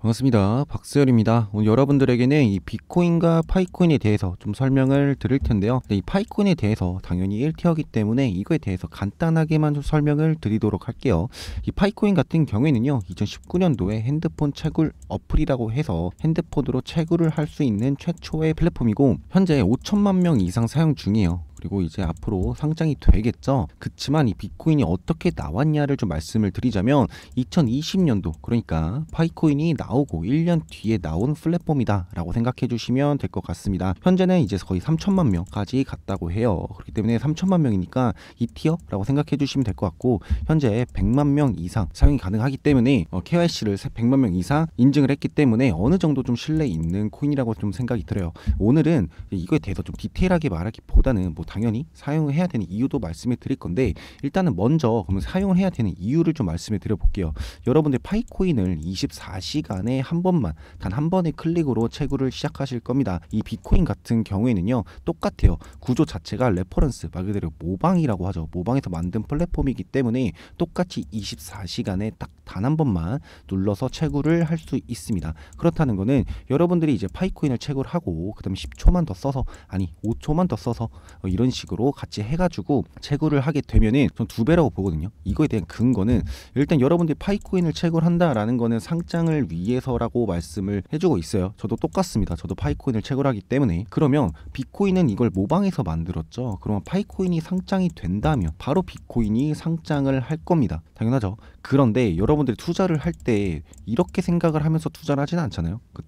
반갑습니다. 박수열입니다. 오늘 여러분들에게는 이 비코인과 파이코인에 대해서 좀 설명을 드릴 텐데요. 이 파이코인에 대해서 당연히 1티어기 때문에 이거에 대해서 간단하게만 좀 설명을 드리도록 할게요. 이 파이코인 같은 경우에는요. 2019년도에 핸드폰 채굴 어플이라고 해서 핸드폰으로 채굴을 할 수 있는 최초의 플랫폼이고 현재 5천만 명 이상 사용 중이에요. 그리고 이제 앞으로 상장이 되겠죠. 그치만 이 비트코인이 어떻게 나왔냐를 좀 말씀을 드리자면 2020년도 그러니까 파이코인이 나오고 1년 뒤에 나온 플랫폼이다라고 생각해 주시면 될 것 같습니다. 현재는 이제 거의 3천만 명까지 갔다고 해요. 그렇기 때문에 3천만 명이니까 이 티어라고 생각해 주시면 될 것 같고 현재 100만 명 이상 사용이 가능하기 때문에 어, KYC를 100만 명 이상 인증을 했기 때문에 어느 정도 좀 신뢰 있는 코인이라고 좀 생각이 들어요. 오늘은 이거에 대해서 좀 디테일하게 말하기보다는 뭐 당연히 사용해야 을 되는 이유도 말씀해 드릴 건데 일단은 먼저 그러면 사용을 해야 되는 이유를 좀 말씀해 드려 볼게요. 여러분들 파이코인을 24시간에 한 번만 단 한 번의 클릭으로 채굴을 시작하실 겁니다. 이비코인 같은 경우에는요. 똑같아요. 구조 자체가 레퍼런스 말 그대로 모방이라고 하죠. 모방에서 만든 플랫폼이기 때문에 똑같이 24시간에 딱 단 한 번만 눌러서 채굴을 할 수 있습니다. 그렇다는 거는 여러분들이 이제 파이코인을 채굴하고 그다음에 10초만 더 써서 아니 5초만 더 써서 어, 이런 식으로 같이 해가지고 채굴을 하게 되면은 전 두 배라고 보거든요. 이거에 대한 근거는 일단 여러분들이 파이코인을 채굴한다라는 거는 상장을 위해서라고 말씀을 해주고 있어요. 저도 똑같습니다. 저도 파이코인을 채굴하기 때문에 그러면 비코인은 이걸 모방해서 만들었죠. 그러면 파이코인이 상장이 된다면 바로 비코인이 상장을 할 겁니다. 당연하죠. 그런데 여러분들이 투자를 할 때 이렇게 생각을 하면서 투자를 하진 않잖아요. 그렇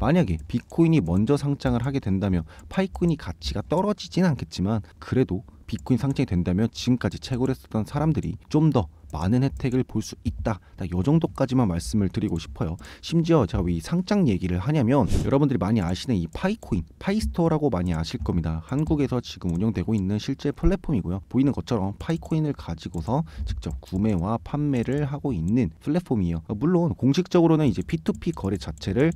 만약에 비트코인이 먼저 상장을 하게 된다면 파이콘이 가치가 떨어지진 않겠지만 그래도 비트코인 상장이 된다면 지금까지 채굴 했었던 사람들이 좀 더 많은 혜택을 볼 수 있다. 이 정도까지만 말씀을 드리고 싶어요. 심지어 제가 왜이 상장 얘기를 하냐면 여러분들이 많이 아시는 이 파이코인, 파이스토라고 어 많이 아실 겁니다. 한국에서 지금 운영되고 있는 실제 플랫폼이고요. 보이는 것처럼 파이코인을 가지고서 직접 구매와 판매를 하고 있는 플랫폼이에요. 물론 공식적으로는 이제 P2P 거래 자체를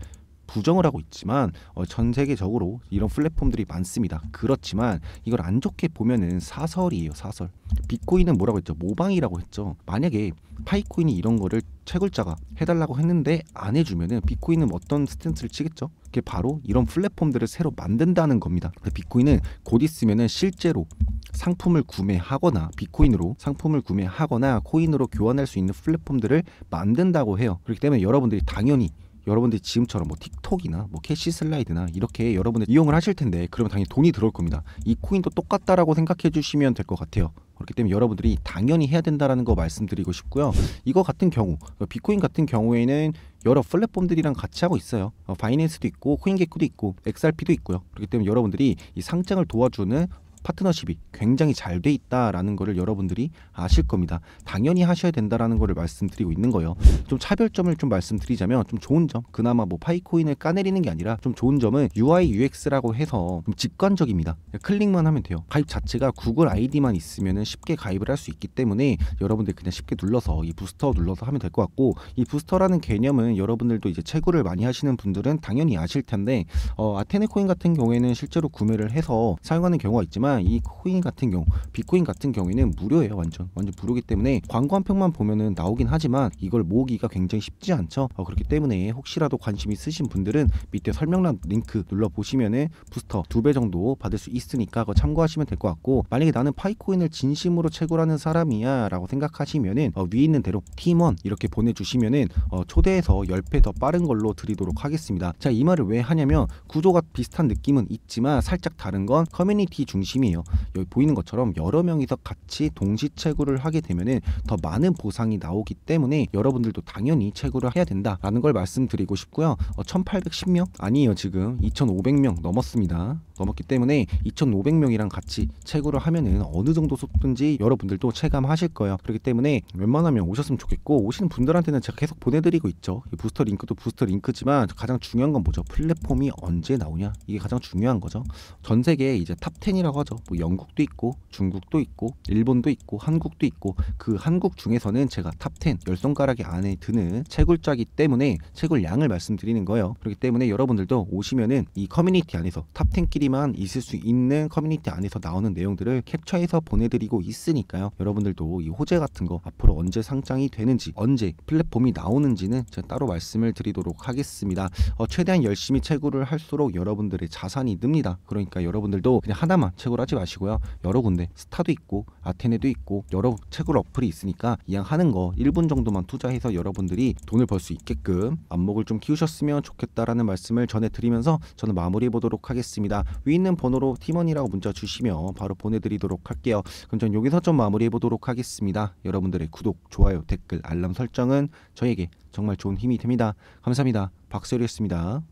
부정을 하고 있지만 어, 전 세계적으로 이런 플랫폼들이 많습니다. 그렇지만 이걸 안 좋게 보면은 사설이에요, 사설. 비코인은 뭐라고 했죠? 모방이라고 했죠. 만약에 파이코인이 이런 거를 채굴자가 해달라고 했는데 안 해주면은 비코인은 어떤 스탠스를 치겠죠? 그게 바로 이런 플랫폼들을 새로 만든다는 겁니다. 비코인은곧 있으면은 실제로 상품을 구매하거나 비코인으로 상품을 구매하거나 코인으로 교환할 수 있는 플랫폼들을 만든다고 해요. 그렇기 때문에 여러분들이 당연히 여러분들이 지금처럼 뭐 틱톡이나 뭐 캐시 슬라이드나 이렇게 여러분들 이용을 하실 텐데 그러면 당연히 돈이 들어올 겁니다. 이 코인도 똑같다라고 생각해 주시면 될 것 같아요. 그렇기 때문에 여러분들이 당연히 해야 된다라는 거 말씀드리고 싶고요. 이거 같은 경우, 비코인 같은 경우에는 여러 플랫폼들이랑 같이 하고 있어요. 어, 바이낸스도 있고 코인게코도 있고 XRP도 있고요. 그렇기 때문에 여러분들이 이 상장을 도와주는 파트너십이 굉장히 잘 돼 있다라는 거를 여러분들이 아실 겁니다. 당연히 하셔야 된다라는 거를 말씀드리고 있는 거예요. 좀 차별점을 좀 말씀드리자면 좀 좋은 점, 그나마 뭐 파이코인을 까내리는 게 아니라 좀 좋은 점은 UI UX라고 해서 좀 직관적입니다. 클릭만 하면 돼요. 가입 자체가 구글 아이디만 있으면 쉽게 가입을 할 수 있기 때문에 여러분들 그냥 쉽게 눌러서 이 부스터 눌러서 하면 될 것 같고 이 부스터라는 개념은 여러분들도 이제 채굴을 많이 하시는 분들은 당연히 아실 텐데 어, 아테네 코인 같은 경우에는 실제로 구매를 해서 사용하는 경우가 있지만 이 코인 같은 경우 비코인 같은 경우에는 무료예요 완전 완전 무료기 때문에 광고 한 편만 보면은 나오긴 하지만 이걸 모으기가 굉장히 쉽지 않죠 어, 그렇기 때문에 혹시라도 관심 있으신 분들은 밑에 설명란 링크 눌러보시면은 부스터 두 배 정도 받을 수 있으니까 그거 참고하시면 될 것 같고 만약에 나는 파이코인을 진심으로 채굴하는 사람이야 라고 생각하시면은 어, 위에 있는 대로 팀원 이렇게 보내주시면은 어, 초대해서 10배 더 빠른 걸로 드리도록 하겠습니다 자이 말을 왜 하냐면 구조가 비슷한 느낌은 있지만 살짝 다른 건 커뮤니티 중심이 게임이에요. 여기 보이는 것처럼 여러 명이서 같이 동시 채굴을 하게 되면더 많은 보상이 나오기 때문에 여러분들도 당연히 채굴을 해야 된다라는 걸 말씀드리고 싶고요. 어, 1810명 아니에요. 지금 2500명 넘었습니다. 넘었기 때문에 2500명이랑 같이 채굴을 하면은 어느 정도 속도인지 여러분들도 체감하실 거예요. 그렇기 때문에 웬만하면 오셨으면 좋겠고 오시는 분들한테는 제가 계속 보내드리고 있죠. 부스터 링크도 부스터 링크지만 가장 중요한 건 뭐죠? 플랫폼이 언제 나오냐 이게 가장 중요한 거죠. 전 세계 이제 탑 10이라고 흩어뭐 영국도 있고 중국도 있고 일본도 있고 한국도 있고 그 한국 중에서는 제가 탑10 열 손가락이 안에 드는 채굴자기 때문에 채굴 양을 말씀드리는 거예요. 그렇기 때문에 여러분들도 오시면은 이 커뮤니티 안에서 탑10끼리만 있을 수 있는 커뮤니티 안에서 나오는 내용들을 캡처해서 보내드리고 있으니까요. 여러분들도 이 호재 같은 거 앞으로 언제 상장이 되는지 언제 플랫폼이 나오는지는 제가 따로 말씀을 드리도록 하겠습니다. 어, 최대한 열심히 채굴을 할수록 여러분들의 자산이 늡니다. 그러니까 여러분들도 그냥 하나만 채굴 한정적 하지 마시고요. 여러 군데 스타도 있고 아테네도 있고 여러 채굴 어플이 있으니까 이왕 하는 거 1분 정도만 투자해서 여러분들이 돈을 벌 수 있게끔 안목을 좀 키우셨으면 좋겠다라는 말씀을 전해드리면서 저는 마무리해 보도록 하겠습니다. 위 있는 번호로 팀원이라고 문자 주시면 바로 보내드리도록 할게요. 그럼 전 여기서 좀 마무리해 보도록 하겠습니다. 여러분들의 구독, 좋아요, 댓글, 알람 설정은 저에게 정말 좋은 힘이 됩니다. 감사합니다. 박세리였습니다.